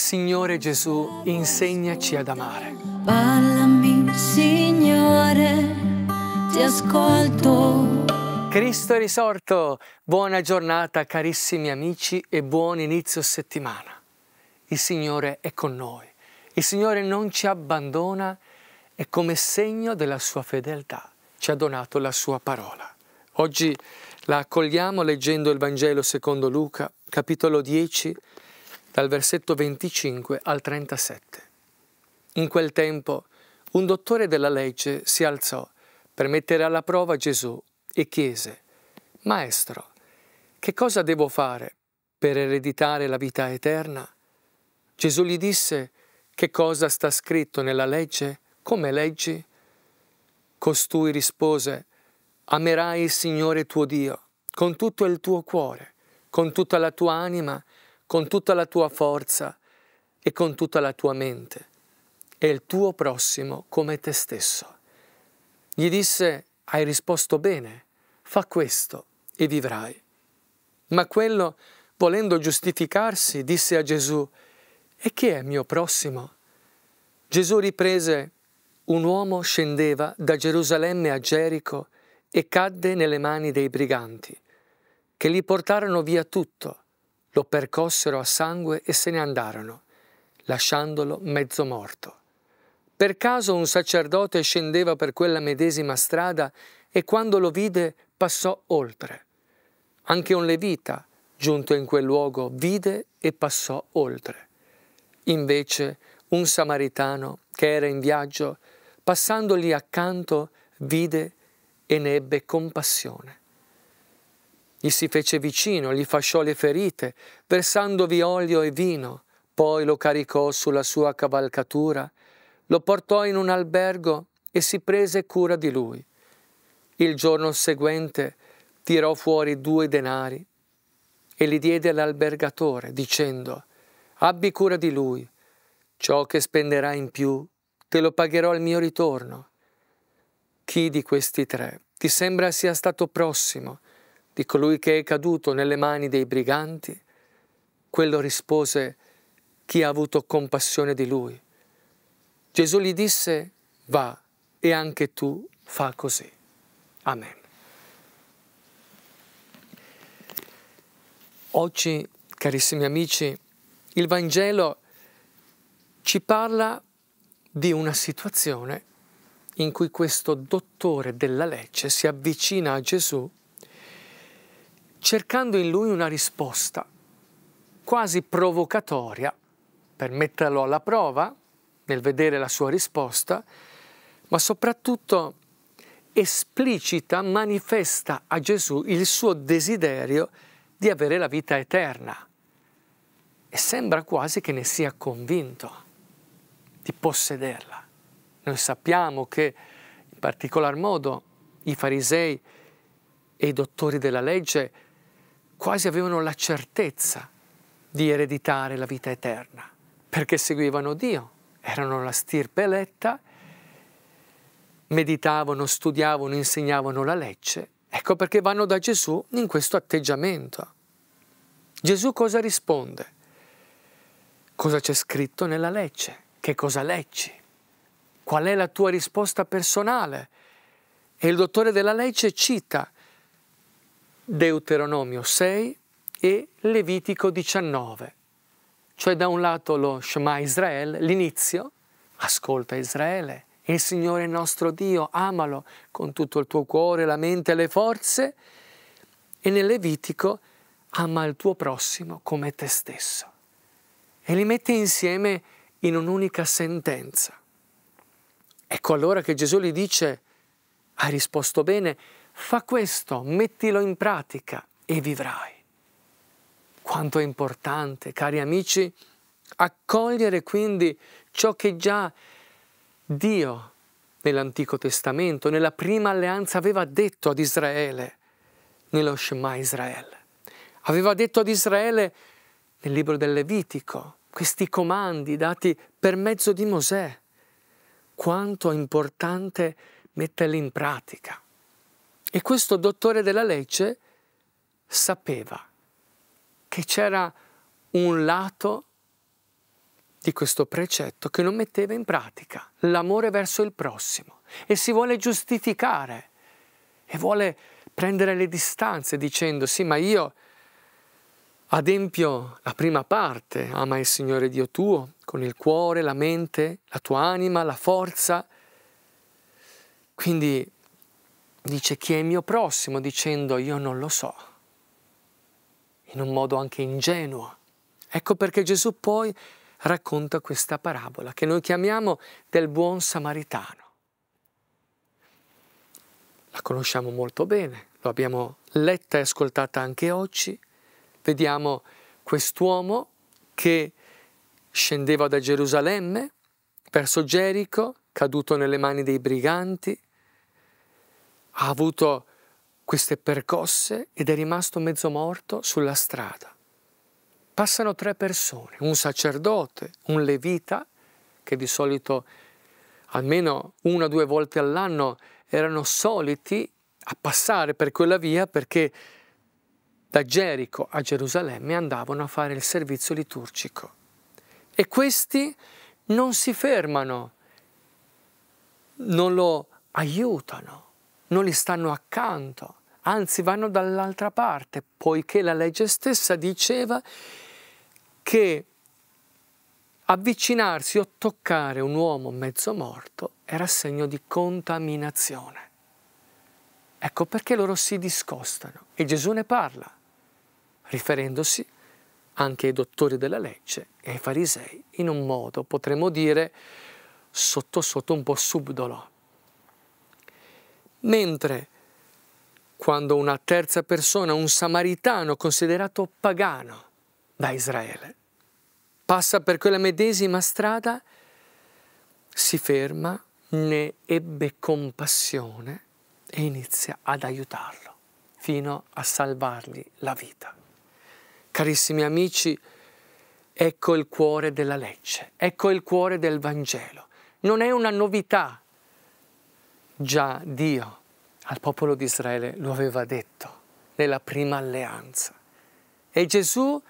Signore Gesù, insegnaci ad amare. Parlami, Signore, ti ascolto. Cristo è risorto! Buona giornata carissimi amici e buon inizio settimana. Il Signore è con noi. Il Signore non ci abbandona e come segno della sua fedeltà ci ha donato la sua parola. Oggi la accogliamo leggendo il Vangelo secondo Luca, capitolo 10, dal versetto 25 al 37. In quel tempo un dottore della legge si alzò per mettere alla prova Gesù e chiese, Maestro, che cosa devo fare per ereditare la vita eterna? Gesù gli disse, che cosa sta scritto nella legge? Come leggi? Costui rispose, amerai il Signore tuo Dio con tutto il tuo cuore, con tutta la tua anima, con tutta la tua forza e con tutta la tua mente, e il tuo prossimo come te stesso. Gli disse, hai risposto bene, fa questo e vivrai. Ma quello, volendo giustificarsi, disse a Gesù, e chi è mio prossimo? Gesù riprese, un uomo scendeva da Gerusalemme a Gerico e cadde nelle mani dei briganti, che gli portarono via tutto, lo percossero a sangue e se ne andarono, lasciandolo mezzo morto. Per caso un sacerdote scendeva per quella medesima strada e quando lo vide passò oltre. Anche un levita, giunto in quel luogo, vide e passò oltre. Invece un samaritano che era in viaggio, passandogli accanto, vide e ne ebbe compassione. Gli si fece vicino, gli fasciò le ferite, versandovi olio e vino, poi lo caricò sulla sua cavalcatura, lo portò in un albergo e si prese cura di lui. Il giorno seguente tirò fuori due denari e li diede all'albergatore, dicendo, abbi cura di lui, ciò che spenderai in più te lo pagherò al mio ritorno. Chi di questi tre ti sembra sia stato prossimo? di colui che è caduto nelle mani dei briganti, quello rispose chi ha avuto compassione di lui. Gesù gli disse, va e anche tu fa così. Amen. Oggi, carissimi amici, il Vangelo ci parla di una situazione in cui questo dottore della legge si avvicina a Gesù cercando in lui una risposta, quasi provocatoria, per metterlo alla prova nel vedere la sua risposta, ma soprattutto esplicita, manifesta a Gesù il suo desiderio di avere la vita eterna. E sembra quasi che ne sia convinto di possederla. Noi sappiamo che in particolar modo i farisei e i dottori della legge quasi avevano la certezza di ereditare la vita eterna, perché seguivano Dio, erano la stirpe eletta, meditavano, studiavano, insegnavano la legge. Ecco perché vanno da Gesù in questo atteggiamento. Gesù cosa risponde? Cosa c'è scritto nella legge? Che cosa leggi? Qual è la tua risposta personale? E il dottore della legge cita Deuteronomio 6 e Levitico 19. Cioè da un lato lo Shema Israel, l'inizio, ascolta Israele, il Signore nostro Dio, amalo con tutto il tuo cuore, la mente e le forze, e nel Levitico ama il tuo prossimo come te stesso. E li mette insieme in un'unica sentenza. Ecco allora che Gesù gli dice, hai risposto bene? Fa questo, mettilo in pratica e vivrai. Quanto è importante, cari amici, accogliere quindi ciò che già Dio nell'Antico Testamento, nella prima alleanza, aveva detto ad Israele, nello Shema Israele. Aveva detto ad Israele nel libro del Levitico questi comandi dati per mezzo di Mosè. Quanto è importante metterli in pratica. E questo dottore della legge sapeva che c'era un lato di questo precetto che non metteva in pratica, l'amore verso il prossimo, e si vuole giustificare e vuole prendere le distanze dicendo sì, ma io adempio la prima parte, ama il Signore Dio tuo, con il cuore, la mente, la tua anima, la forza, quindi dice chi è mio prossimo dicendo io non lo so, in un modo anche ingenuo. Ecco perché Gesù poi racconta questa parabola che noi chiamiamo del buon samaritano. La conosciamo molto bene, lo abbiamo letta e ascoltata anche oggi. Vediamo quest'uomo che scendeva da Gerusalemme verso Gerico, caduto nelle mani dei briganti, ha avuto queste percosse ed è rimasto mezzo morto sulla strada. Passano tre persone, un sacerdote, un levita, che di solito almeno una o due volte all'anno erano soliti a passare per quella via perché da Gerico a Gerusalemme andavano a fare il servizio liturgico. E questi non si fermano, non lo aiutano, non gli stanno accanto, anzi vanno dall'altra parte, poiché la legge stessa diceva che avvicinarsi o toccare un uomo mezzo morto era segno di contaminazione. Ecco perché loro si discostano e Gesù ne parla, riferendosi anche ai dottori della legge e ai farisei, in un modo, potremmo dire, sotto sotto un po' subdolo mentre quando una terza persona, un samaritano considerato pagano da Israele, passa per quella medesima strada, si ferma, ne ebbe compassione e inizia ad aiutarlo fino a salvargli la vita. Carissimi amici, ecco il cuore della legge, ecco il cuore del Vangelo. Non è una novità Già Dio al popolo di Israele lo aveva detto nella prima alleanza e Gesù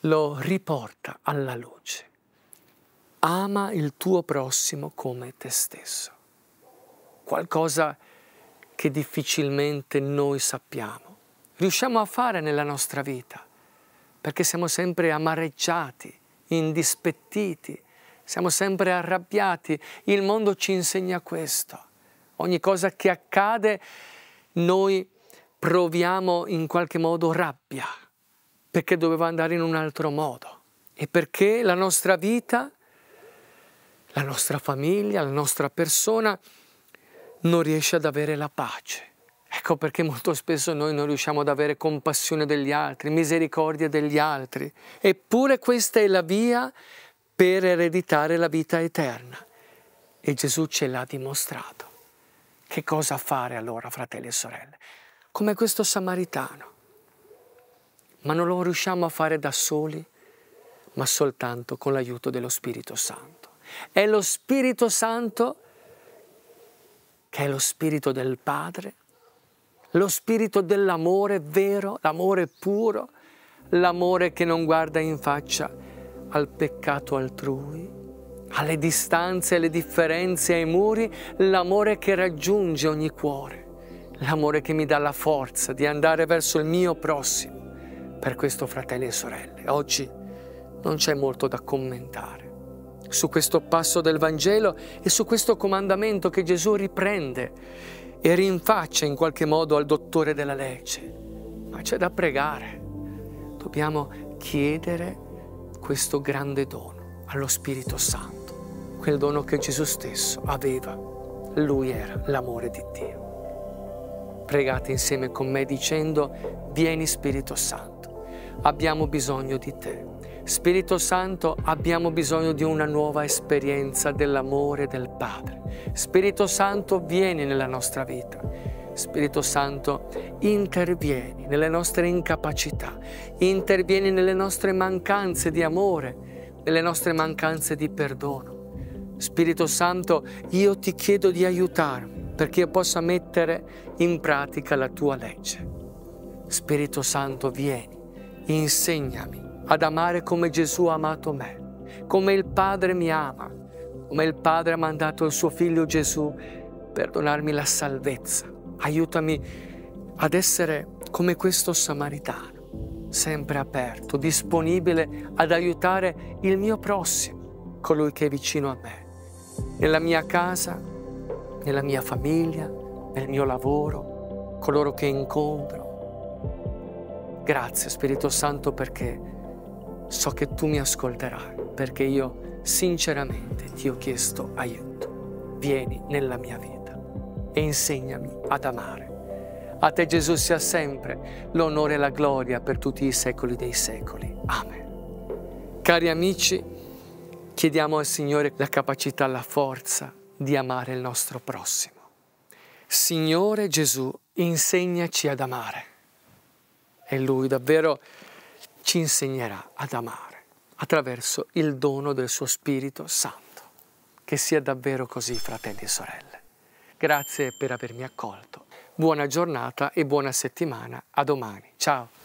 lo riporta alla luce. Ama il tuo prossimo come te stesso. Qualcosa che difficilmente noi sappiamo, riusciamo a fare nella nostra vita, perché siamo sempre amareggiati, indispettiti, siamo sempre arrabbiati. Il mondo ci insegna questo ogni cosa che accade noi proviamo in qualche modo rabbia perché doveva andare in un altro modo e perché la nostra vita, la nostra famiglia, la nostra persona non riesce ad avere la pace. Ecco perché molto spesso noi non riusciamo ad avere compassione degli altri, misericordia degli altri. Eppure questa è la via per ereditare la vita eterna. E Gesù ce l'ha dimostrato. Che cosa fare allora, fratelli e sorelle? Come questo samaritano. Ma non lo riusciamo a fare da soli, ma soltanto con l'aiuto dello Spirito Santo. È lo Spirito Santo che è lo Spirito del Padre, lo Spirito dell'amore vero, l'amore puro, l'amore che non guarda in faccia al peccato altrui, alle distanze, alle differenze, ai muri, l'amore che raggiunge ogni cuore, l'amore che mi dà la forza di andare verso il mio prossimo. Per questo, fratelli e sorelle, oggi non c'è molto da commentare su questo passo del Vangelo e su questo comandamento che Gesù riprende e rinfaccia in qualche modo al dottore della legge. Ma c'è da pregare. Dobbiamo chiedere questo grande dono allo Spirito Santo quel dono che Gesù stesso aveva. Lui era l'amore di Dio. Pregate insieme con me dicendo, vieni Spirito Santo, abbiamo bisogno di te. Spirito Santo, abbiamo bisogno di una nuova esperienza dell'amore del Padre. Spirito Santo, vieni nella nostra vita. Spirito Santo, intervieni nelle nostre incapacità, intervieni nelle nostre mancanze di amore, nelle nostre mancanze di perdono Spirito Santo, io ti chiedo di aiutarmi perché io possa mettere in pratica la tua legge. Spirito Santo, vieni, insegnami ad amare come Gesù ha amato me, come il Padre mi ama, come il Padre ha mandato il suo figlio Gesù per donarmi la salvezza. Aiutami ad essere come questo samaritano sempre aperto, disponibile ad aiutare il mio prossimo, colui che è vicino a me nella mia casa, nella mia famiglia, nel mio lavoro, coloro che incontro. Grazie Spirito Santo perché so che tu mi ascolterai, perché io sinceramente ti ho chiesto aiuto. Vieni nella mia vita e insegnami ad amare. A te Gesù sia sempre l'onore e la gloria per tutti i secoli dei secoli. Amen. Cari amici, Chiediamo al Signore la capacità, la forza di amare il nostro prossimo. Signore Gesù, insegnaci ad amare. E Lui davvero ci insegnerà ad amare attraverso il dono del suo Spirito Santo. Che sia davvero così, fratelli e sorelle. Grazie per avermi accolto. Buona giornata e buona settimana. A domani. Ciao.